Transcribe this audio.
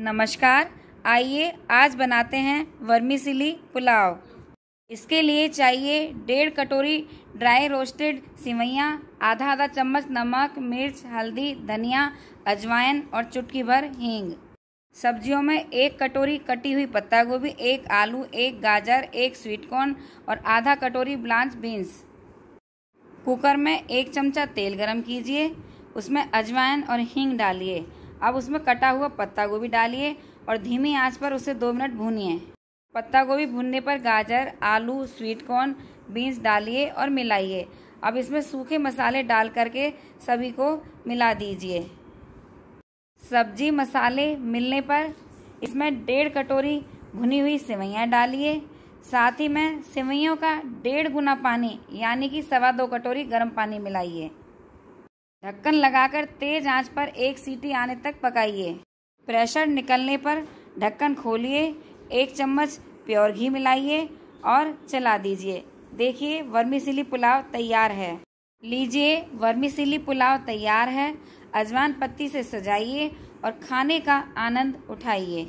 नमस्कार आइए आज बनाते हैं वर्मीसिली पुलाव इसके लिए चाहिए डेढ़ कटोरी ड्राई रोस्टेड सिवैयाँ आधा आधा चम्मच नमक मिर्च हल्दी धनिया अजवाइन और चुटकी भर हींग सब्जियों में एक कटोरी कटी हुई पत्ता गोभी एक आलू एक गाजर एक स्वीट कॉर्न और आधा कटोरी ब्लांच बीन्स कुकर में एक चमचा तेल गरम कीजिए उसमें अजवाइन और हींग डालिए अब उसमें कटा हुआ पत्ता गोभी डालिए और धीमी आंच पर उसे दो मिनट भूनिए पत्ता गोभी भूनने पर गाजर आलू स्वीट कॉर्न बीन्स डालिए और मिलाइए अब इसमें सूखे मसाले डाल करके सभी को मिला दीजिए सब्जी मसाले मिलने पर इसमें डेढ़ कटोरी भुनी हुई सेवैयाँ डालिए साथ ही में सेवैयों का डेढ़ गुना पानी यानी कि सवा दो कटोरी गर्म पानी मिलाइए ढक्कन लगाकर तेज आंच पर एक सीटी आने तक पकाइए प्रेशर निकलने पर ढक्कन खोलिए एक चम्मच प्योर घी मिलाइए और चला दीजिए देखिए वर्मीसिली पुलाव तैयार है लीजिए वर्मीसिली पुलाव तैयार है अजवान पत्ती से सजाइए और खाने का आनंद उठाइए